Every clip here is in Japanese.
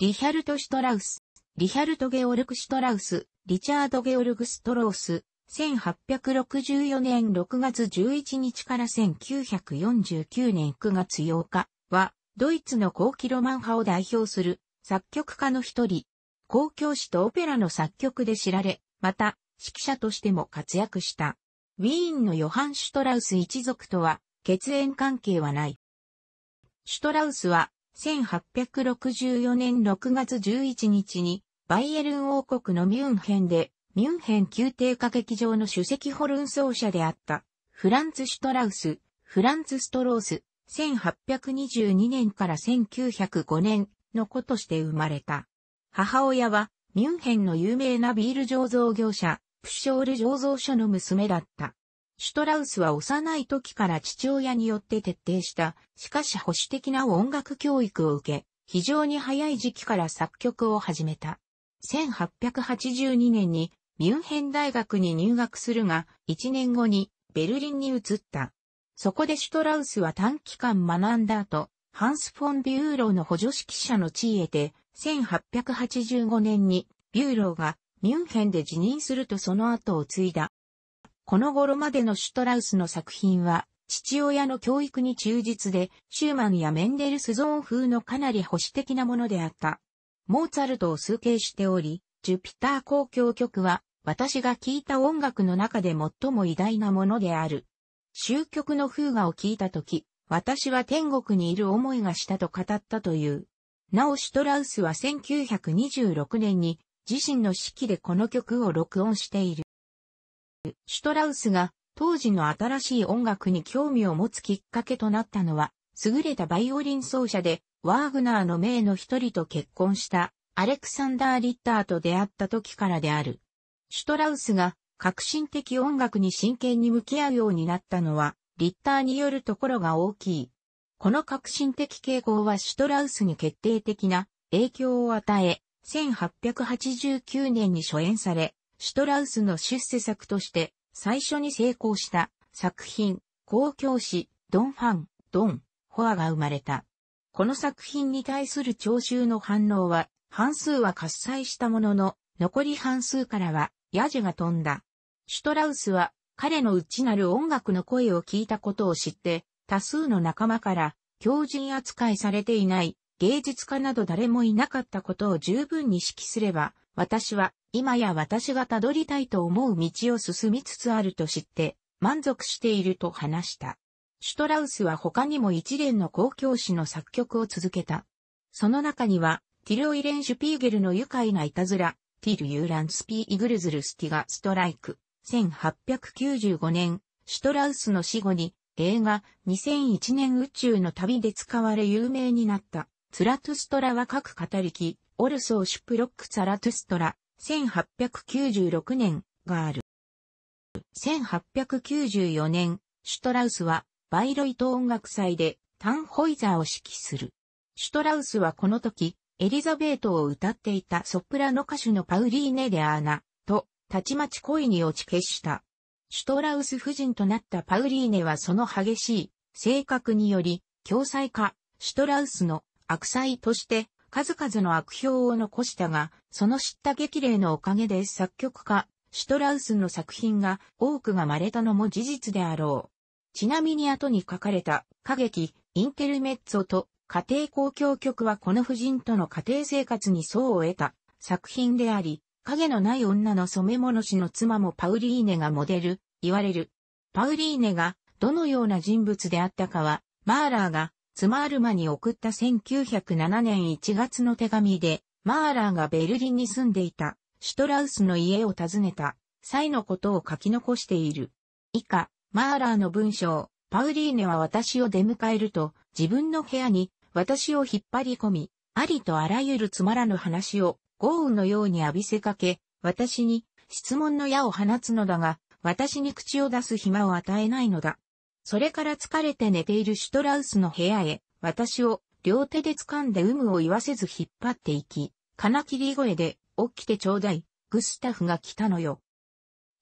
リヒャルト・シュトラウス、リヒャルト・ゲオルク・シュトラウス、リチャード・ゲオルグ・ストロース、1864年6月11日から1949年9月8日は、ドイツの高キロマン派を代表する作曲家の一人、公共詩とオペラの作曲で知られ、また、指揮者としても活躍した。ウィーンのヨハン・シュトラウス一族とは、血縁関係はない。シュトラウスは、1864年6月11日に、バイエルン王国のミュンヘンで、ミュンヘン宮廷歌劇場の主席ホルン奏者であった、フランツ・シュトラウス、フランツ・ストロース、1822年から1905年の子として生まれた。母親は、ミュンヘンの有名なビール醸造業者、プショール醸造所の娘だった。シュトラウスは幼い時から父親によって徹底した、しかし保守的な音楽教育を受け、非常に早い時期から作曲を始めた。1882年にミュンヘン大学に入学するが、1年後にベルリンに移った。そこでシュトラウスは短期間学んだ後、ハンス・フォン・ビューローの補助指揮者の地位へて、1885年にビューローがミュンヘンで辞任するとその後を継いだ。この頃までのシュトラウスの作品は、父親の教育に忠実で、シューマンやメンデルスゾーン風のかなり保守的なものであった。モーツァルトを崇敬しており、ジュピター交響曲は、私が聴いた音楽の中で最も偉大なものである。終曲の風画を聴いたとき、私は天国にいる思いがしたと語ったという。なおシュトラウスは1926年に自身の指揮でこの曲を録音している。シュトラウスが当時の新しい音楽に興味を持つきっかけとなったのは、優れたバイオリン奏者で、ワーグナーの名の一人と結婚したアレクサンダー・リッターと出会った時からである。シュトラウスが革新的音楽に真剣に向き合うようになったのは、リッターによるところが大きい。この革新的傾向はシュトラウスに決定的な影響を与え、1889年に初演され、シュトラウスの出世作として最初に成功した作品、公共誌、ドン・ファン、ドン、ホアが生まれた。この作品に対する聴衆の反応は、半数は喝采したものの、残り半数からは、ヤジが飛んだ。シュトラウスは、彼の内なる音楽の声を聞いたことを知って、多数の仲間から、狂人扱いされていない、芸術家など誰もいなかったことを十分に指揮すれば、私は今や私がたどりたいと思う道を進みつつあると知って、満足していると話した。シュトラウスは他にも一連の公共詩の作曲を続けた。その中には、ティル・オイレン・シュピーゲルの愉快ないたずら、ティル・ユーラン・スピー・イグルズル・スティガ・ストライク、1895年、シュトラウスの死後に、映画、2001年宇宙の旅で使われ有名になった、ツラトゥストラは各語りき、オルソー・シュプロック・ツァラトゥストラ、1896年がある。1894年、シュトラウスはバイロイト音楽祭でタンホイザーを指揮する。シュトラウスはこの時、エリザベートを歌っていたソプラノ歌手のパウリーネ・デアーナと、たちまち恋に落ち消した。シュトラウス夫人となったパウリーネはその激しい性格により、共済化、シュトラウスの悪妻として数々の悪評を残したが、その知った激励のおかげで作曲家、シュトラウスの作品が多くがまれたのも事実であろう。ちなみに後に書かれた歌劇、インテルメッツォと家庭公共曲はこの夫人との家庭生活に層を得た作品であり、影のない女の染め物師の妻もパウリーネがモデル、言われる。パウリーネがどのような人物であったかは、マーラーがスマールマに送った1907年1月の手紙で、マーラーがベルリンに住んでいたシュトラウスの家を訪ねた際のことを書き残している。以下、マーラーの文章、パウリーネは私を出迎えると、自分の部屋に私を引っ張り込み、ありとあらゆるつまらぬ話を豪雨のように浴びせかけ、私に質問の矢を放つのだが、私に口を出す暇を与えないのだ。それから疲れて寝ているシュトラウスの部屋へ、私を両手で掴んで有無を言わせず引っ張っていき、金切り声で、起きてちょうだい、グスタフが来たのよ。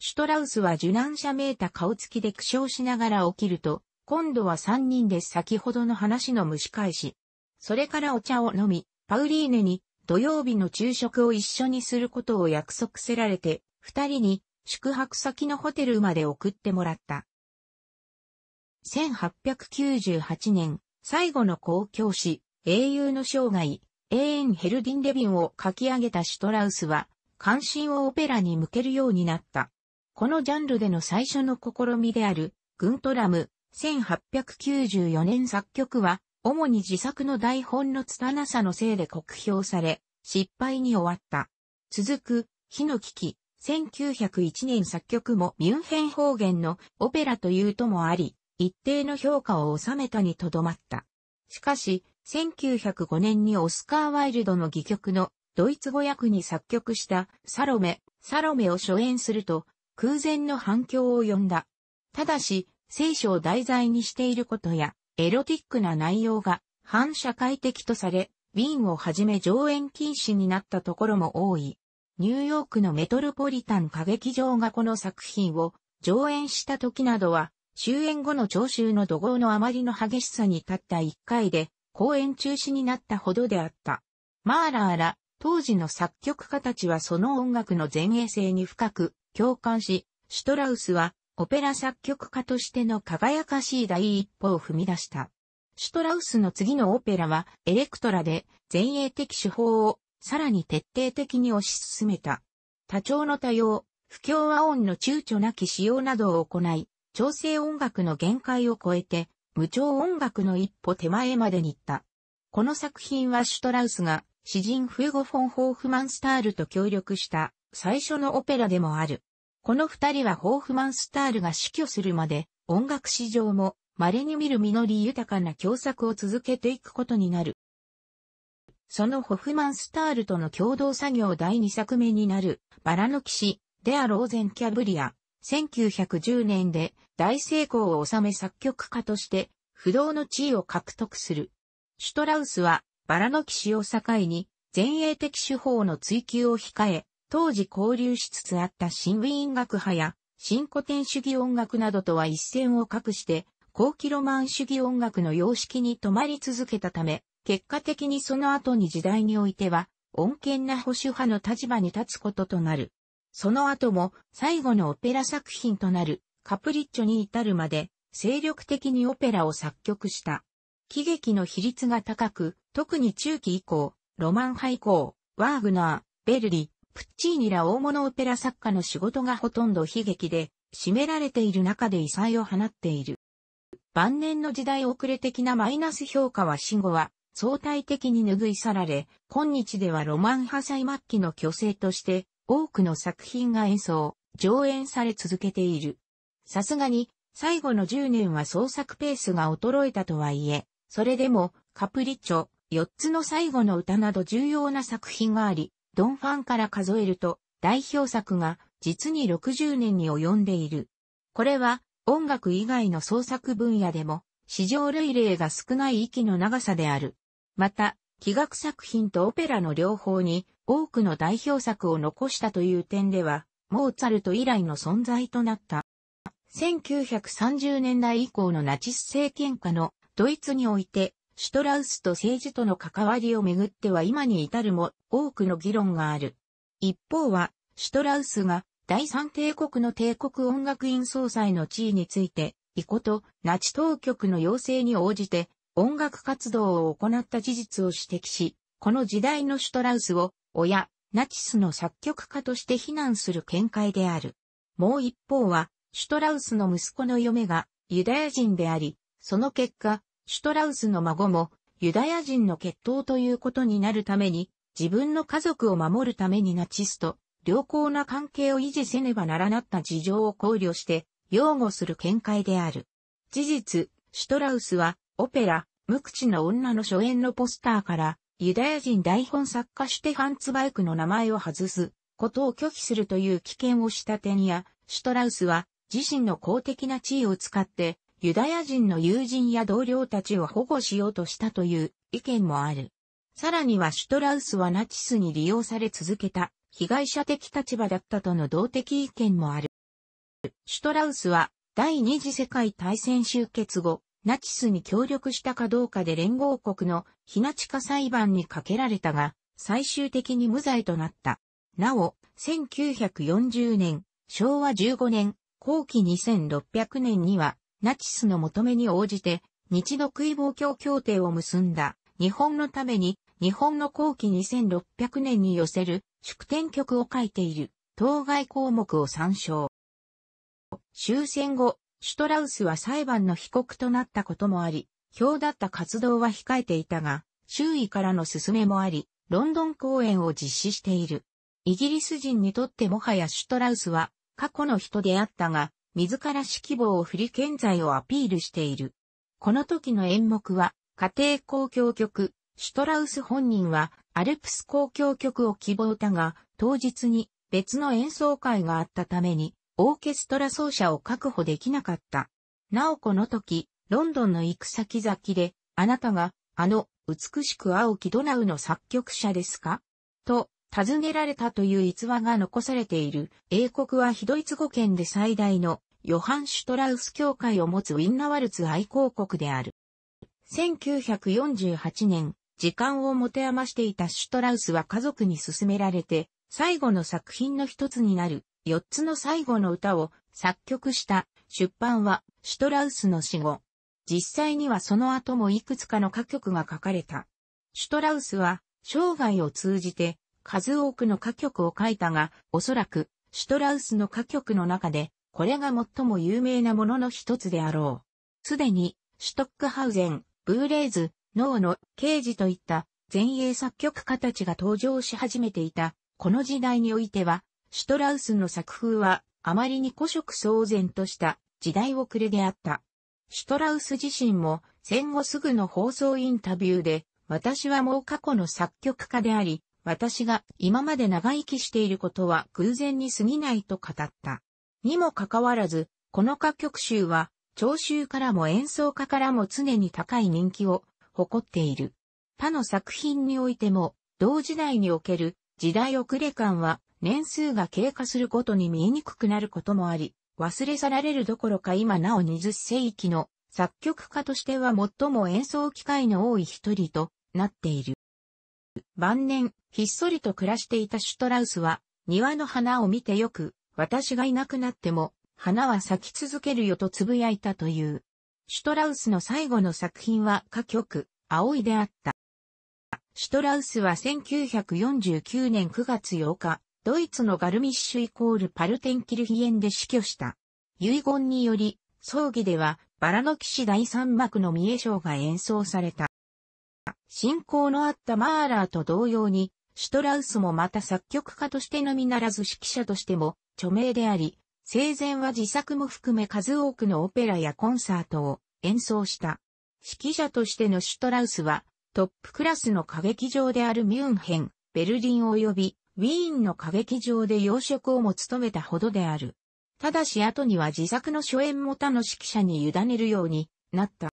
シュトラウスは受難者めいた顔つきで苦笑しながら起きると、今度は三人で先ほどの話の蒸し返し。それからお茶を飲み、パウリーネに土曜日の昼食を一緒にすることを約束せられて、二人に宿泊先のホテルまで送ってもらった。1898年、最後の公共史、英雄の生涯、永遠ヘルディン・レビンを書き上げたシュトラウスは、関心をオペラに向けるようになった。このジャンルでの最初の試みである、グントラム、1894年作曲は、主に自作の台本の拙さのせいで酷評され、失敗に終わった。続く、火の危機、1901年作曲もミュンヘン方言のオペラというともあり、一定の評価を収めたにとどまった。しかし、1905年にオスカー・ワイルドの戯曲のドイツ語訳に作曲したサロメ、サロメを初演すると空前の反響を呼んだ。ただし、聖書を題材にしていることや、エロティックな内容が反社会的とされ、ウィーンをはじめ上演禁止になったところも多い。ニューヨークのメトロポリタン歌劇場がこの作品を上演した時などは終演後の聴衆の怒号のあまりの激しさに立った一回で、公演中止になったほどであった。マーラーら、当時の作曲家たちはその音楽の前衛性に深く共感し、シュトラウスはオペラ作曲家としての輝かしい第一歩を踏み出した。シュトラウスの次のオペラはエレクトラで前衛的手法をさらに徹底的に推し進めた。多調の多様、不協和音の躊躇なき使用などを行い、調整音楽の限界を超えて、無調音楽の一歩手前までに行った。この作品はシュトラウスが詩人フーゴ・フォン・ホーフマンスタールと協力した最初のオペラでもある。この二人はホーフマンスタールが死去するまで音楽史上も稀に見る実り豊かな共作を続けていくことになる。そのホフマンスタールとの共同作業第2作目になるバラの騎士デア・ローゼン・キャブリア1910年で大成功を収め作曲家として不動の地位を獲得する。シュトラウスはバラの騎士を境に前衛的手法の追求を控え、当時交流しつつあった新ウィーン学派や新古典主義音楽などとは一線を画して、後期ロマン主義音楽の様式に止まり続けたため、結果的にその後に時代においては、穏健な保守派の立場に立つこととなる。その後も最後のオペラ作品となるカプリッチョに至るまで精力的にオペラを作曲した。喜劇の比率が高く、特に中期以降、ロマン廃校、ワーグナー、ベルリ、プッチーニら大物オペラ作家の仕事がほとんど悲劇で、占められている中で異彩を放っている。晩年の時代遅れ的なマイナス評価は死後は相対的に拭い去られ、今日ではロマン派最末期の虚勢として多くの作品が演奏、上演され続けている。さすがに、最後の10年は創作ペースが衰えたとはいえ、それでも、カプリチョ、4つの最後の歌など重要な作品があり、ドンファンから数えると、代表作が実に60年に及んでいる。これは、音楽以外の創作分野でも、史上類例が少ない息の長さである。また、器楽作品とオペラの両方に多くの代表作を残したという点では、モーツァルト以来の存在となった。1930年代以降のナチス政権下のドイツにおいて、シュトラウスと政治との関わりをめぐっては今に至るも多くの議論がある。一方は、シュトラウスが第三帝国の帝国音楽院総裁の地位について、イコとナチ当局の要請に応じて音楽活動を行った事実を指摘し、この時代のシュトラウスを、親、ナチスの作曲家として非難する見解である。もう一方は、シュトラウスの息子の嫁がユダヤ人であり、その結果、シュトラウスの孫もユダヤ人の血統ということになるために、自分の家族を守るためにナチスと良好な関係を維持せねばならなった事情を考慮して、擁護する見解である。事実、シュトラウスはオペラ、無口の女の初演のポスターから、ユダヤ人台本作家シュテファン・ツバイクの名前を外すことを拒否するという危険をした点や、シュトラウスは自身の公的な地位を使ってユダヤ人の友人や同僚たちを保護しようとしたという意見もある。さらにはシュトラウスはナチスに利用され続けた被害者的立場だったとの動的意見もある。シュトラウスは第二次世界大戦終結後、ナチスに協力したかどうかで連合国の日なチ化裁判にかけられたが、最終的に無罪となった。なお、1940年、昭和15年、後期2600年には、ナチスの求めに応じて、日独位望共協定を結んだ、日本のために、日本の後期2600年に寄せる、祝典曲を書いている、当該項目を参照。終戦後、シュトラウスは裁判の被告となったこともあり、表だった活動は控えていたが、周囲からの勧めもあり、ロンドン公演を実施している。イギリス人にとってもはやシュトラウスは過去の人であったが、自ら指揮棒を振り健在をアピールしている。この時の演目は、家庭公共曲、シュトラウス本人はアルプス公共曲を希望だが、当日に別の演奏会があったために、オーケストラ奏者を確保できなかった。なおこの時、ロンドンの行く先々で、あなたが、あの、美しく青きドナウの作曲者ですかと、尋ねられたという逸話が残されている。英国はヒドイツ語圏で最大のヨハン・シュトラウス協会を持つウィンナワルツ愛好国である。1948年、時間を持て余していたシュトラウスは家族に勧められて、最後の作品の一つになる4つの最後の歌を作曲した出版はシュトラウスの死後。実際にはその後もいくつかの歌曲が書かれた。シュトラウスは生涯を通じて数多くの歌曲を書いたが、おそらくシュトラウスの歌曲の中でこれが最も有名なものの一つであろう。すでにシュトックハウゼン、ブーレーズ、ノーノ、ケージといった前衛作曲家たちが登場し始めていた。この時代においては、シュトラウスの作風は、あまりに古色騒然とした時代遅れであった。シュトラウス自身も戦後すぐの放送インタビューで、私はもう過去の作曲家であり、私が今まで長生きしていることは偶然に過ぎないと語った。にもかかわらず、この歌曲集は、聴衆からも演奏家からも常に高い人気を誇っている。他の作品においても、同時代における時代遅れ感は年数が経過するごとに見えにくくなることもあり、忘れ去られるどころか今なお20世紀の作曲家としては最も演奏機会の多い一人となっている。晩年、ひっそりと暮らしていたシュトラウスは、庭の花を見てよく、私がいなくなっても、花は咲き続けるよと呟いたという。シュトラウスの最後の作品は歌曲、青いであった。シュトラウスは1949年9月8日、ドイツのガルミッシュイコールパルテンキルヒエンで死去した。遺言により、葬儀では、バラの騎士第三幕の三重章が演奏された。信仰のあったマーラーと同様に、シュトラウスもまた作曲家としてのみならず指揮者としても著名であり、生前は自作も含め数多くのオペラやコンサートを演奏した。指揮者としてのシュトラウスは、トップクラスの歌劇場であるミュンヘン、ベルリン及びウィーンの歌劇場で養殖をも務めたほどである。ただし後には自作の初演も他の指揮者に委ねるようになった。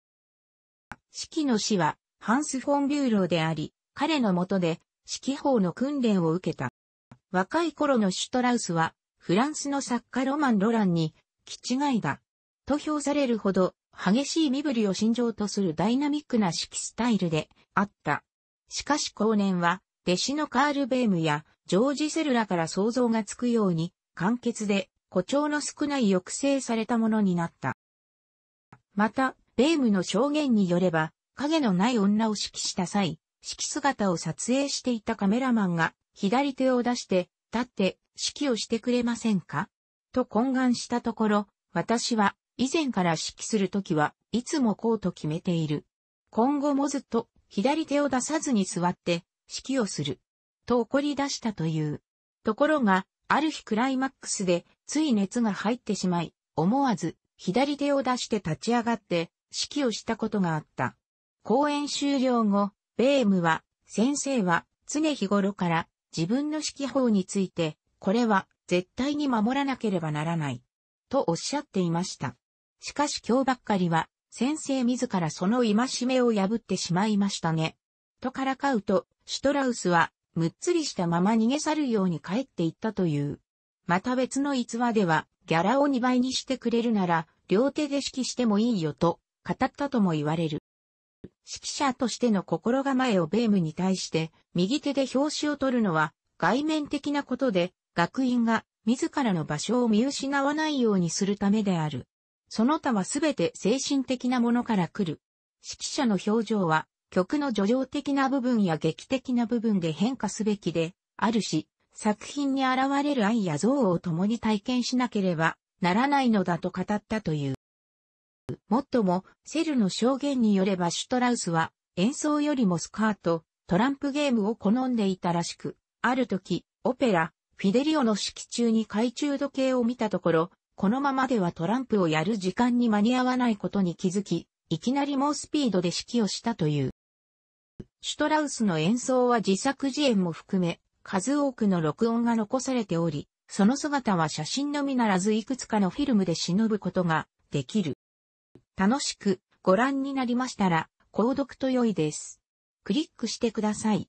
指揮の師はハンス・フォン・ビューローであり、彼の下で指揮法の訓練を受けた。若い頃のシュトラウスは、フランスの作家ロマン・ロランに、気違いだ。と評されるほど、激しい身振りを心情とするダイナミックな指揮スタイルであった。しかし後年は、弟子のカール・ベームや、ジョージ・セルラから想像がつくように、簡潔で誇張の少ない抑制されたものになった。また、ベームの証言によれば、影のない女を指揮した際、指揮姿を撮影していたカメラマンが、左手を出して、立って指揮をしてくれませんかと懇願したところ、私は以前から指揮するときはいつもこうと決めている。今後もずっと左手を出さずに座って指揮をする。と怒り出したという。ところが、ある日クライマックスで、つい熱が入ってしまい、思わず、左手を出して立ち上がって、指揮をしたことがあった。公演終了後、ベームは、先生は、常日頃から、自分の指揮法について、これは、絶対に守らなければならない。とおっしゃっていました。しかし今日ばっかりは、先生自らその戒めを破ってしまいましたね。とからかうと、シュトラウスは、むっつりしたまま逃げ去るように帰っていったという。また別の逸話では、ギャラを2倍にしてくれるなら、両手で指揮してもいいよと、語ったとも言われる。指揮者としての心構えをベームに対して、右手で表紙を取るのは、外面的なことで、学院が自らの場所を見失わないようにするためである。その他はすべて精神的なものから来る。指揮者の表情は曲の叙情的な部分や劇的な部分で変化すべきで、あるし、作品に現れる愛や憎悪を共に体験しなければならないのだと語ったという。もっとも、セルの証言によればシュトラウスは演奏よりもスカート、トランプゲームを好んでいたらしく、ある時、オペラ、フィデリオの式中に懐中時計を見たところ、このままではトランプをやる時間に間に合わないことに気づき、いきなり猛スピードで指揮をしたという。シュトラウスの演奏は自作自演も含め、数多くの録音が残されており、その姿は写真のみならずいくつかのフィルムで忍ぶことができる。楽しくご覧になりましたら、購読と良いです。クリックしてください。